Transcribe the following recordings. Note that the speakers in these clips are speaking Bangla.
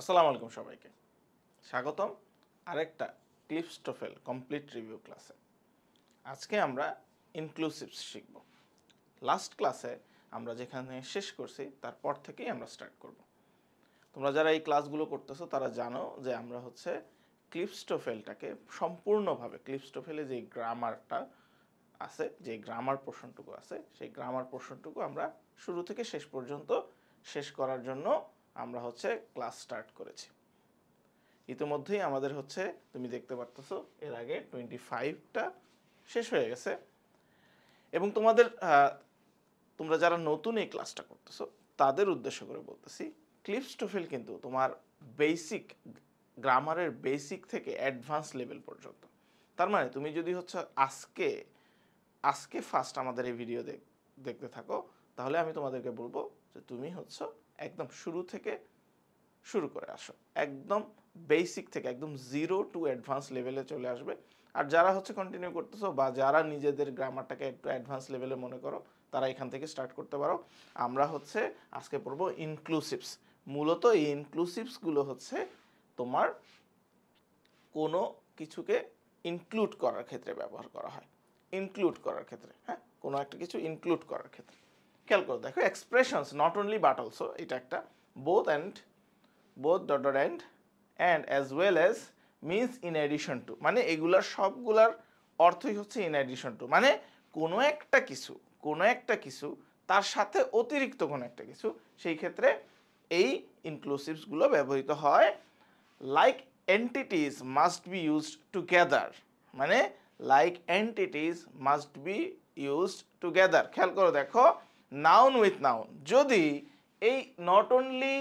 আসসালামু আলাইকুম সবাইকে স্বাগতম আরেকটা ক্লিপস্টোফেল কমপ্লিট রিভিউ ক্লাসে আজকে আমরা ইনক্লুসিভস শিখব লাস্ট ক্লাসে আমরা যেখানে শেষ করছি তারপর থেকেই আমরা স্টার্ট করব তোমরা যারা এই ক্লাসগুলো করতেছো তারা জানো যে আমরা হচ্ছে ক্লিপস্টোফেলটাকে সম্পূর্ণভাবে ক্লিপস্টোফেলে যে গ্রামারটা আছে যে গ্রামার পোর্শনটুকু আছে সেই গ্রামার পোর্শনটুকু আমরা শুরু থেকে শেষ পর্যন্ত শেষ করার জন্য আমরা হচ্ছে ক্লাস স্টার্ট করেছি ইতিমধ্যেই আমাদের হচ্ছে তুমি দেখতে পারতেছো এর আগে টোয়েন্টি ফাইভটা শেষ হয়ে গেছে এবং তোমাদের তোমরা যারা নতুন এই ক্লাসটা করতেছো তাদের উদ্দেশ্য করে বলতেছি ক্লিপস ফিল কিন্তু তোমার বেসিক গ্রামারের বেসিক থেকে অ্যাডভান্স লেভেল পর্যন্ত তার মানে তুমি যদি হচ্ছে আজকে আজকে ফার্স্ট আমাদের এই ভিডিও দেখতে থাকো তাহলে আমি তোমাদেরকে বলবো যে তুমি হচ্ছে একদম শুরু থেকে শুরু করে আসো একদম বেসিক থেকে একদম জিরো টু অ্যাডভান্স লেভেলে চলে আসবে আর যারা হচ্ছে কন্টিনিউ করতেছো বা যারা নিজেদের গ্রামারটাকে একটু অ্যাডভান্স লেভেলে মনে করো তারা এখান থেকে স্টার্ট করতে পারো আমরা হচ্ছে আজকে পড়বো ইনক্লুসিভস মূলত এই ইনক্লুসিভসগুলো হচ্ছে তোমার কোনো কিছুকে ইনক্লুড করার ক্ষেত্রে ব্যবহার করা হয় ইনক্লুড করার ক্ষেত্রে হ্যাঁ কোনো একটা কিছু ইনক্লুড করার ক্ষেত্রে খেয়াল করো দেখো expressions not only but also এটা একটা both and both dot dot and and as well as means in addition to মানে এগুলার সবগুলার অর্থই হচ্ছে ইন অ্যাডিশন টু মানে কোনো একটা কিছু কোনো একটা কিছু তার সাথে অতিরিক্ত কোনো একটা কিছু সেই ক্ষেত্রে এই ইনক্লুসিভসগুলো ব্যবহৃত হয় like entities must be used together মানে like entities must be used together খেয়াল করো দেখো নাউন উইথ নাউন যদি এই নট অনলি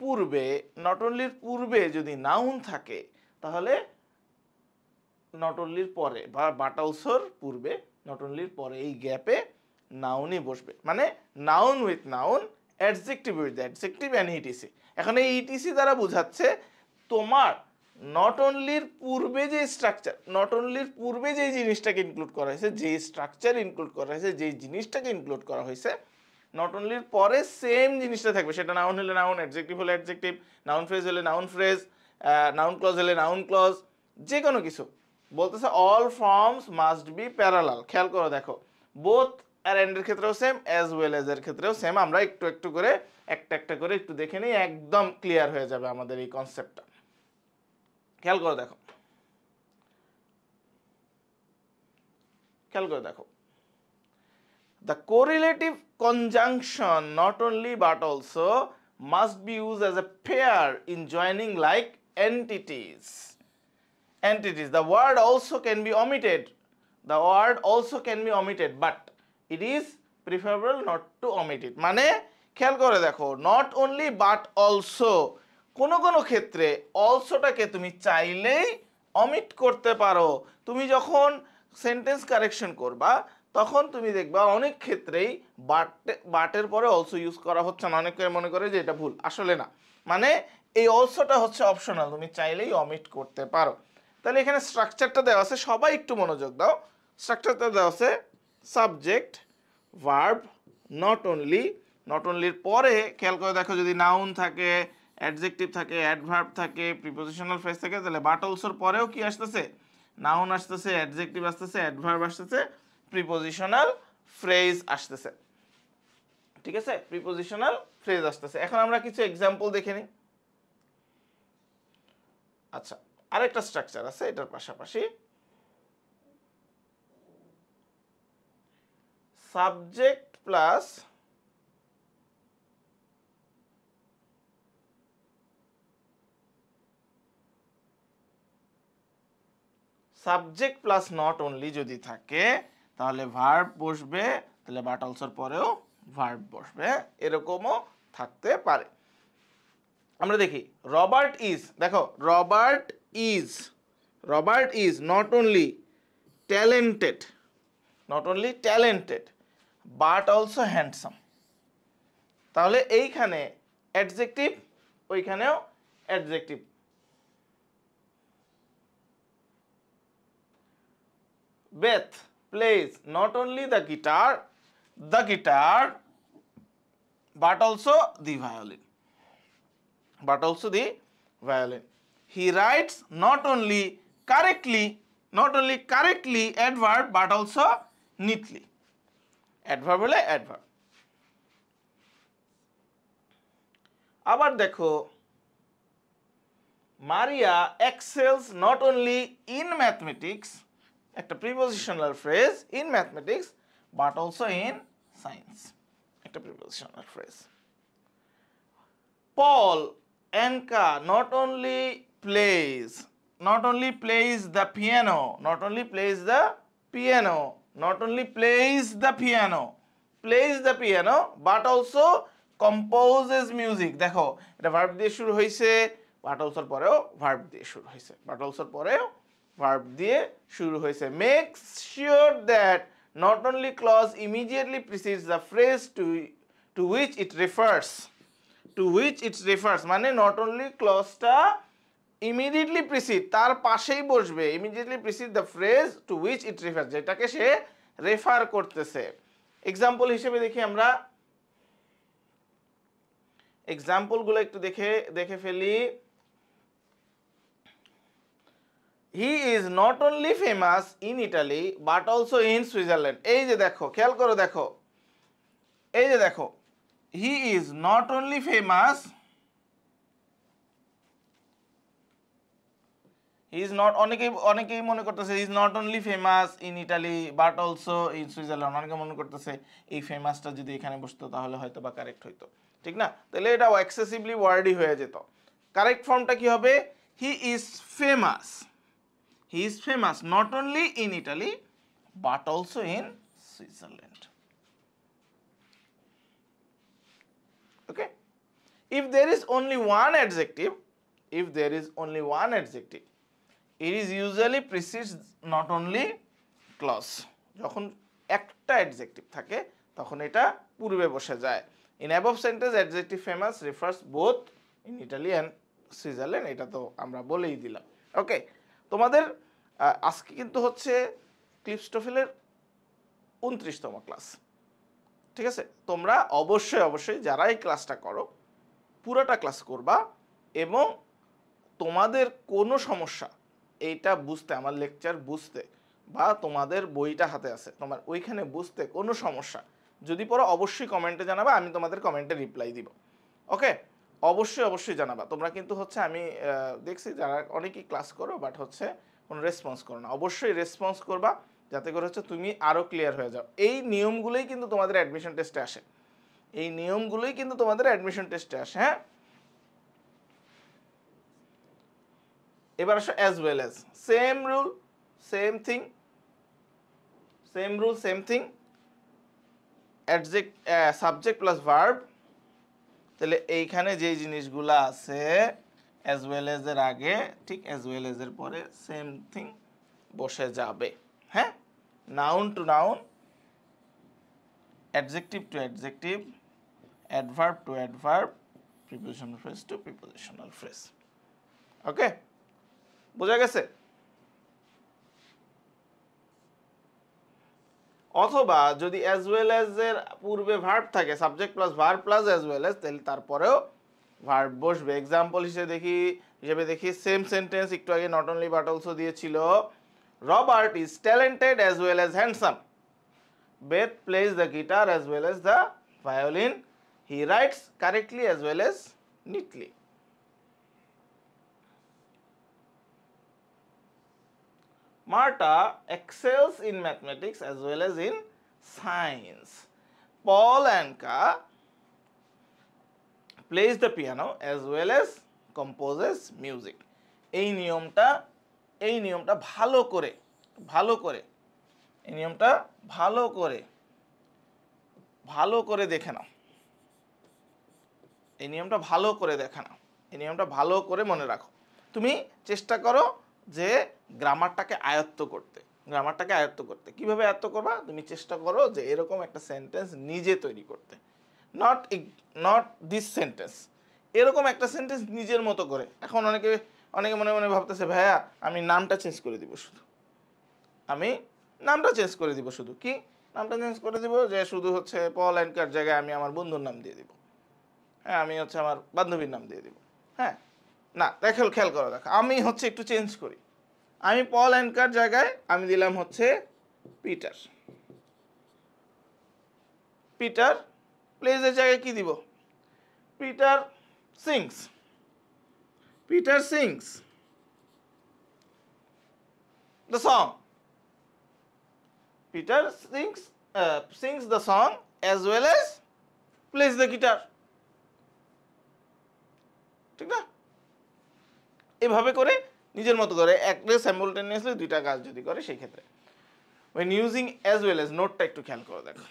পূর্বে নট অনলির পূর্বে যদি নাউন থাকে তাহলে নট অনলির পরে বা বাটাউসর পূর্বে নট অনলির পরে এই গ্যাপে নাউনই বসবে মানে noun with noun adjective with adjective and ETC এখন এই ইটিসি দ্বারা বোঝাচ্ছে তোমার নট অনলির পূর্বে যে স্ট্রাকচার নট অনলির পূর্বে যে জিনিসটাকে ইনক্লুড করা হয়েছে যে স্ট্রাকচার ইনক্লুড করা হয়েছে যে জিনিসটাকে ইনক্লুড করা হয়েছে নট অনলির পরে সেম জিনিসটা থাকবে সেটা নাউন হলে নাউন অ্যাডজেক্টিভ হলে অ্যাডজেক্টিভ নাউন ফ্রেজ হলে নাউন ফ্রেজ নাউন ক্লজ হলে নাউন ক্লজ যে কোনো কিছু বলতেছে all forms must be parallel খেয়াল করো দেখো বোথ আর এন্ডের ক্ষেত্রেও সেম অ্যাজ ওয়েল অ্যাজ এর ক্ষেত্রেও সেম আমরা একটু একটু করে একটা একটা করে একটু দেখে নিই একদম ক্লিয়ার হয়ে যাবে আমাদের এই কনসেপ্টটা খেয়াল করে দেখো খেয়াল করে দেখো the correlative conjunction not only but also must be used as a pair in joining like entities entities the word also can be omitted the word also can be omitted but it is preferable not to omit it মানে খেয়াল করে দেখো not only but also কোনো কোনো ক্ষেত্রে অলসোটাকে তুমি চাইলেই অমিট করতে পারো তুমি যখন সেন্টেন্স কারেকশন করবা তখন তুমি দেখবা অনেক ক্ষেত্রেই বাটে বাটের পরে অলসো ইউজ করা হচ্ছে না অনেকে মনে করে যে এটা ভুল আসলে না মানে এই অলসোটা হচ্ছে অপশনাল তুমি চাইলেই অমিট করতে পারো তাহলে এখানে স্ট্রাকচারটা দেওয়া আছে সবাই একটু মনোযোগ দাও স্ট্রাকচারটা দেওয়া আছে subject verb not only not অনলির পরে খেয়াল করে দেখো যদি নাউন থাকে অ্যাডজেক্টিভ থাকে অ্যাডভার্ব থাকে প্রিপোজিশনাল ফ্রেজ থাকে তাহলে বাট অলসোর পরেও কি আসতেছে নাউন আসতেছে অ্যাডজেক্টিভ আসতেছে অ্যাডভার্ব আসতেছে প্রিপোজিশনাল ফ্রেজ আসতেছে ঠিক আছে প্রিপোজিশনাল ফ্রেজ আসতেছে এখন আমরা কিছু এক্সাম্পল দেখে নিই আচ্ছা আরেকটা স্ট্রাকচার আছে এটার পাশাপাশি subject plus subject plus not only যদি থাকে তাহলে ভার্ব বসবে তাহলে বাট অলসর পরেও ভার্ব বসবে এরকমও থাকতে পারে আমরা দেখি রবার্ট ইজ দেখো Robert is Robert is not only talented not only talented but also handsome তাহলে এইখানে অ্যাডজেক্টিভ ওইখানেও adjective Beth plays not only the guitar, the guitar, but also the violin. But also the violin. He writes not only correctly, not only correctly adverb, but also neatly. Adverb হলে অ্যাডভার্ব আবার দেখো Maria excels not only in mathematics একটা prepositional phrase in mathematics but also in science একটা প্রিপোজিশনাল ফ্রেজ পল অ্যানকা not only plays not only plays the piano not only plays the piano not only plays the piano plays the piano but also composes music দেখো এটা ভার্ব দিয়ে শুরু হয়েছে বাট অলসোর পরেও ভার্ব দিয়ে শুরু হয়েছে বাট অলসোর পরেও ভার্ব দিয়ে শুরু হয়েছে make sure that not only clause immediately precedes the phrase to to which it refers to which it refers মানে নট অনলি ক্লজটা ইমিডিয়েটলি প্রিসিড তার পাশেই বসবে immediately precede the phrase to which it refer যেটাকে সে রেফার করতেছে এক্সাম্পল হিসেবে দেখি আমরা এক্সাম্পলগুলো একটু দেখে দেখে ফেলি he is not only famous in Italy but also in Switzerland এই যে দেখো খেয়াল করো দেখো এই যে দেখো he is not only famous is not অনেকেই অনেকেই মনে করতেছে is not only famous in Italy but also in Switzerland অনেকে মনে করতেছে এই ফেমাসটা যদি এখানে বসতো তাহলে হয়তো বা কারেক্ট হইতো ঠিক না তাহলে এটা এক্সেসিভলি ওয়ার্ডই হয়ে যেত কারেক্ট ফর্মটা কি হবে he is famous he is famous not only in Italy but also in Switzerland. Okay. If there is only one adjective, if there is only one adjective, it is usually precedes not only clause. যখন একটা adjective থাকে তখন এটা পূর্বে বসে যায় in above sentence adjective famous refers both in Italy and Switzerland এটা তো আমরা বলেই দিলাম ওকে তোমাদের আজকে কিন্তু হচ্ছে ক্লিপস্টোফিলের উনত্রিশতম ক্লাস ঠিক আছে তোমরা অবশ্যই অবশ্যই যারাই ক্লাসটা করো পুরাটা ক্লাস করবা এবং তোমাদের কোনো সমস্যা এইটা বুঝতে আমার লেকচার বুঝতে বা তোমাদের বইটা হাতে আছে তোমার ওইখানে বুঝতে কোনো সমস্যা যদি পড়ো অবশ্যই কমেন্টে জানাবে আমি তোমাদের কমেন্টে রিপ্লাই দিব ওকে অবশ্যই অবশ্যই জানাবা তোমরা কিন্তু হচ্ছে আমি দেখছি যারা অনেকেই ক্লাস করো বাট হচ্ছে কোনো রেসপন্স করো না অবশ্যই রেসপন্স করবা যাতে করে হচ্ছে তুমি আরও ক্লিয়ার হয়ে যাও এই নিয়মগুলোই কিন্তু তোমাদের অ্যাডমিশন টেস্টে আসে এই নিয়মগুলোই কিন্তু তোমাদের অ্যাডমিশন টেস্টে আসে হ্যাঁ এবার আসো as well as same rule same thing same rule same thing adject subject plus verb তাহলে এইখানে যে জিনিসগুলো আছে অ্যাজ ওয়েল এজ এর আগে ঠিক অ্যাজ ওয়েল এজ এর পরে সেম থিং বসে যাবে হ্যাঁ noun to noun adjective to adjective adverb to adverb prepositional phrase to prepositional phrase okay বোঝা গেছে অথবা যদি অ্যাজ ওয়েল অ্যাজ এর পূর্বে ভার্ব থাকে subject plus verb plus as well as তাহলে তারপরেও ভার্ব বসবে এক্সাম্পল হিসেবে দেখি হিসেবে দেখি সেম সেন্টেন্স একটু আগে নট অনলি বাট অলসো দিয়েছিল Robert is talented as well as handsome Beth plays the guitar as well as the violin he writes correctly as well as neatly Marta excels in mathematics as well as in science. Paul Anka plays the piano as well as composes music. এই নিয়মটা এই নিয়মটা ভালো করে ভালো করে এই নিয়মটা ভালো করে ভালো করে দেখে নাও এই নিয়মটা ভালো করে দেখে নাও এই নিয়মটা ভালো করে মনে রাখো তুমি চেষ্টা করো যে গ্রামারটাকে আয়ত্ত করতে গ্রামারটাকে আয়ত্ত করতে কিভাবে আয়ত্ত করবা তুমি চেষ্টা করো যে এরকম একটা সেন্টেন্স নিজে তৈরি করতে নট নট দিস সেন্টেন্স এরকম একটা সেন্টেন্স নিজের মতো করে এখন অনেকে অনেকে মনে মনে ভাবতেছে ভাইয়া আমি নামটা চেঞ্জ করে দিব শুধু আমি নামটা চেঞ্জ করে দিব শুধু কি নামটা চেঞ্জ করে দিব যে শুধু হচ্ছে পল অ্যান্ডকার জায়গায় আমি আমার বন্ধুর নাম দিয়ে দিব হ্যাঁ আমি হচ্ছে আমার বান্ধবীর নাম দিয়ে দিব হ্যাঁ না দেখো খেয়াল করো দেখো আমি হচ্ছে একটু চেঞ্জ করি আমি পল অ্যান্ডকার জায়গায় আমি দিলাম হচ্ছে পিটার পিটার প্লেজের জায়গায় কি দিব Peter sings Peter sings the song Peter sings sings the song as well as plays the guitar ঠিক না এভাবে করে নিজের মতো করে একরে স্যাম্বলটেনিয়াসলি দুইটা কাজ যদি করে সেই ক্ষেত্রে when using as well as নোটটা একটু খেয়াল করে দেখো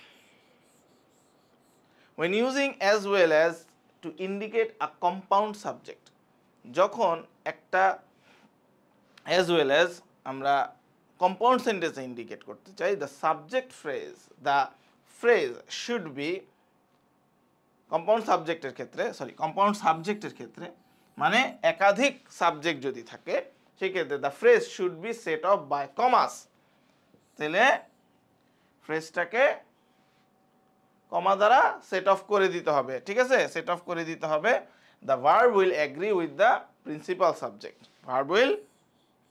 when using as well as to indicate a compound subject যখন একটা অ্যাজ ওয়েল অ্যাজ আমরা কম্পাউন্ড সেন্টেন্সে ইন্ডিকেট করতে চাই the subject phrase the phrase should be compound সাবজেক্টের ক্ষেত্রে সরি কম্পাউন্ড সাবজেক্টের ক্ষেত্রে মানে একাধিক সাবজেক্ট যদি থাকে সেক্ষেত্রে the phrase should be set off by commas তাহলে ফ্রেজটাকে কমা দ্বারা সেট অফ করে দিতে হবে ঠিক আছে সেট অফ করে দিতে হবে the verb will agree with the principal subject verb will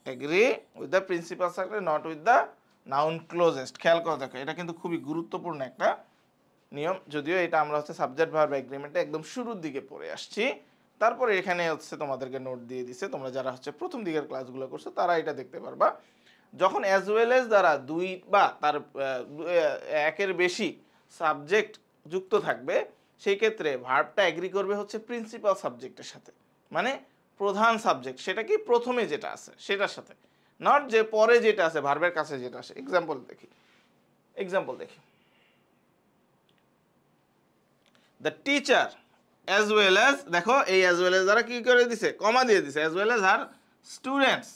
agree with the principal subject not with the noun closest খেয়াল করে দেখো এটা কিন্তু খুবই গুরুত্বপূর্ণ একটা নিয়ম যদিও এটা আমরা হচ্ছে সাবজেক্ট ভার্ব অ্যাগ্রিমেন্টে একদম শুরুর দিকে পড়ে আসছি তারপরে এখানে হচ্ছে তোমাদেরকে নোট দিয়ে দিছে তোমরা যারা হচ্ছে প্রথম দিকের ক্লাসগুলো করছো তারা এটা দেখতে পারবা যখন অ্যাজ ওয়েল এস দ্বারা দুই বা তার একের বেশি সাবজেক্ট যুক্ত থাকবে সেই ক্ষেত্রে ভার্বটা অ্যাগ্রি করবে হচ্ছে প্রিন্সিপাল সাবজেক্টের সাথে মানে প্রধান সাবজেক্ট সেটা কি প্রথমে যেটা আছে সেটার সাথে নট যে পরে যেটা আছে ভার্বের কাছে যেটা আছে এক্সাম্পল দেখি এক্সাম্পল দেখি the teacher as well as দেখো এই অ্যাজ ওয়েল এস দ্বারা কী করে দিছে কমা দিয়ে দিছে অ্যাজ ওয়েল এস আর স্টুডেন্টস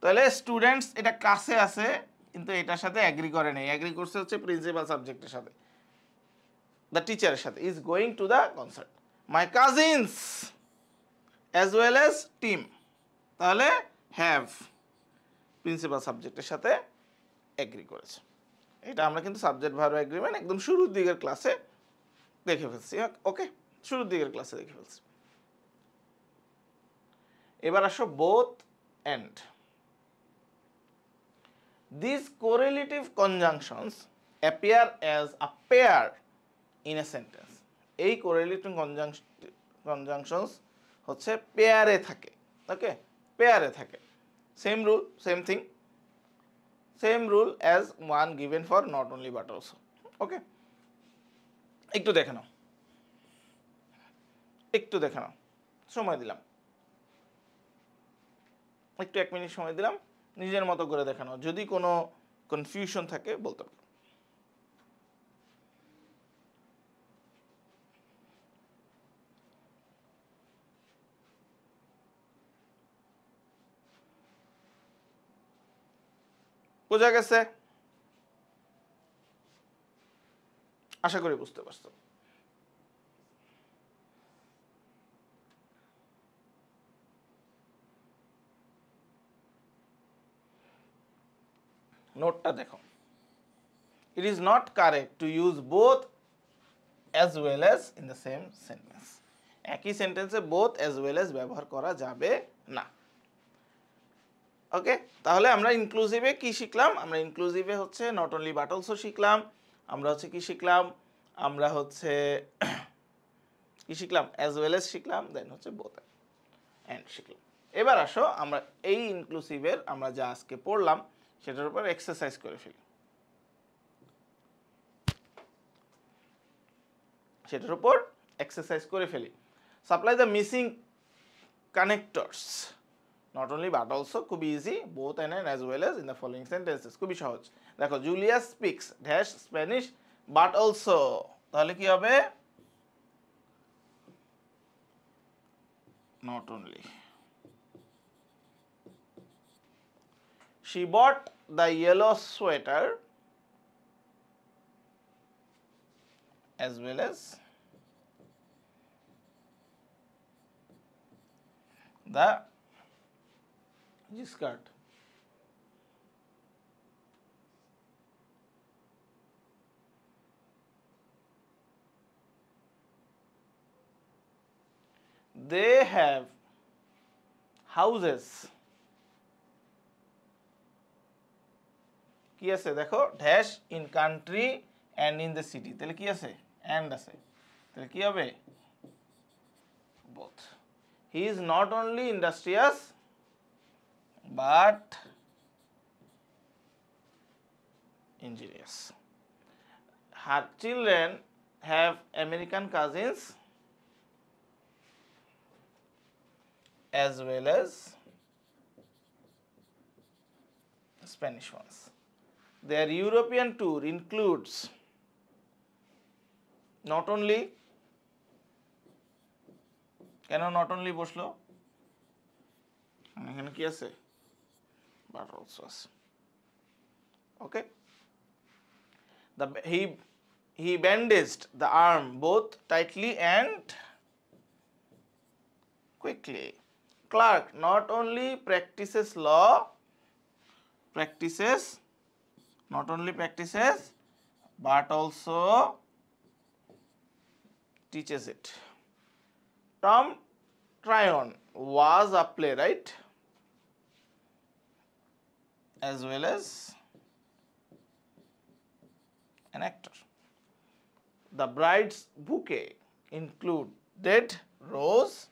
তাহলে স্টুডেন্টস এটা কাছে আছে কিন্তু এটার সাথে অ্যাগ্রি করে নেই অ্যাগ্রি করছে হচ্ছে প্রিন্সিপাল সাবজেক্টের সাথে দ্য টিচারের সাথে is going to the concert my cousins as well as Tim তাহলে হ্যাভ প্রিন্সিপাল সাবজেক্টের সাথে অ্যাগ্রি করেছে এটা আমরা কিন্তু সাবজেক্ট ভার্ব অ্যাগ্রিমেন্ট একদম শুরুর দিকের ক্লাসে দেখে ফেলছি ওকে হ্যাঁ, শুরুর দিকের ক্লাসে দেখে ফেলছি এবার আসো both and this correlative conjunctions appear as a pair in a sentence এই কোরিলেটিভ কনজাংশন কনজাংশনস হচ্ছে পেয়ারে থাকে ওকে পেয়ারে থাকে same rule same thing same rule as one given for not only but also okay একটু দেখে নাও একটু দেখে নাও সময় দিলাম একটু এক মিনিট সময় দিলাম নিজের মতো করে দেখানো যদি কোনো কনফিউশন থাকে বলতে পারো বোঝা গেছে আশা করি বুঝতে পারছো নোটটা দেখো it is not correct to use both as well as in the same sentence একই সেন্টেন্সে বোথ অ্যাজ ওয়েল এস ব্যবহার করা যাবে না ওকে তাহলে আমরা ইনক্লুসিভে কি শিখলাম আমরা ইনক্লুসিভে হচ্ছে নট অনলি বাট শিখলাম আমরা হচ্ছে কি শিখলাম আমরা হচ্ছে কি শিখলাম অ্যাজ ওয়েল এস শিখলাম দেন হচ্ছে বোথ অ্যান্ড শিখলাম এবার আসো আমরা এই ইনক্লুসিভের আমরা যা আজকে পড়লাম সেটার উপর এক্সারসাইজ করে ফেলি সেটার উপর এক্সারসাইজ করে ফেলি supply the missing connectors not only but also could be easy both and and as well as in the following sentences খুবই সহজ দেখো Julia speaks dash Spanish but also তাহলে কি হবে not only she bought the yellow sweater as well as the जिस कार्ड दे हैव हाउसेस किस देखो dash in country and in दिटी तीस एंड आ He is not only industrious, but injurious. Her children have American cousins as well as Spanish ones. Their European tour includes not only কেন নট অনলি বসলো এখানে কি আছে But also, Okay. The, he, he bandaged the arm both tightly and quickly. Clark not only practices law, practices, not only practices, but also teaches it. Tom Tryon was a playwright as well as an actor. The bride's bouquet include dead rose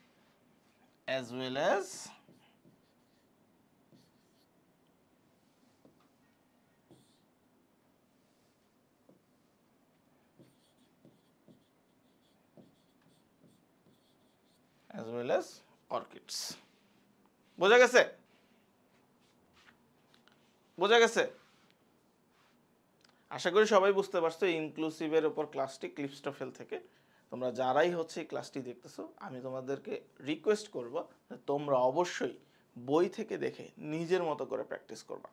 as well as as well as orchids বোঝা বোঝা গেছে আশা করি সবাই বুঝতে পারছো ইনক্লুসিভের ওপর ক্লাসটি ফেল থেকে তোমরা যারাই হচ্ছে এই ক্লাসটি দেখতেছো আমি তোমাদেরকে রিকোয়েস্ট করব তোমরা অবশ্যই বই থেকে দেখে নিজের মতো করে প্র্যাকটিস করবা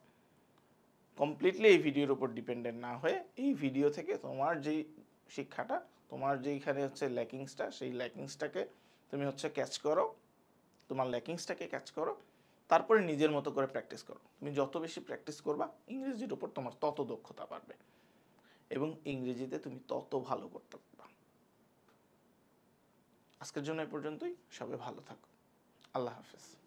কমপ্লিটলি এই ভিডিওর উপর ডিপেন্ডেন্ট না হয়ে এই ভিডিও থেকে তোমার যেই শিক্ষাটা তোমার যেইখানে হচ্ছে ল্যাকিংসটা সেই ল্যাকিংসটাকে তুমি হচ্ছে ক্যাচ করো তোমার ল্যাকিংসটাকে ক্যাচ করো তারপরে নিজের মতো করে প্র্যাকটিস করো তুমি যত বেশি প্র্যাকটিস করবা ইংরেজির উপর তোমার তত দক্ষতা বাড়বে এবং ইংরেজিতে তুমি তত ভালো করতে পারবা আজকের জন্য এ পর্যন্তই সবাই ভালো থাকো আল্লাহ হাফেজ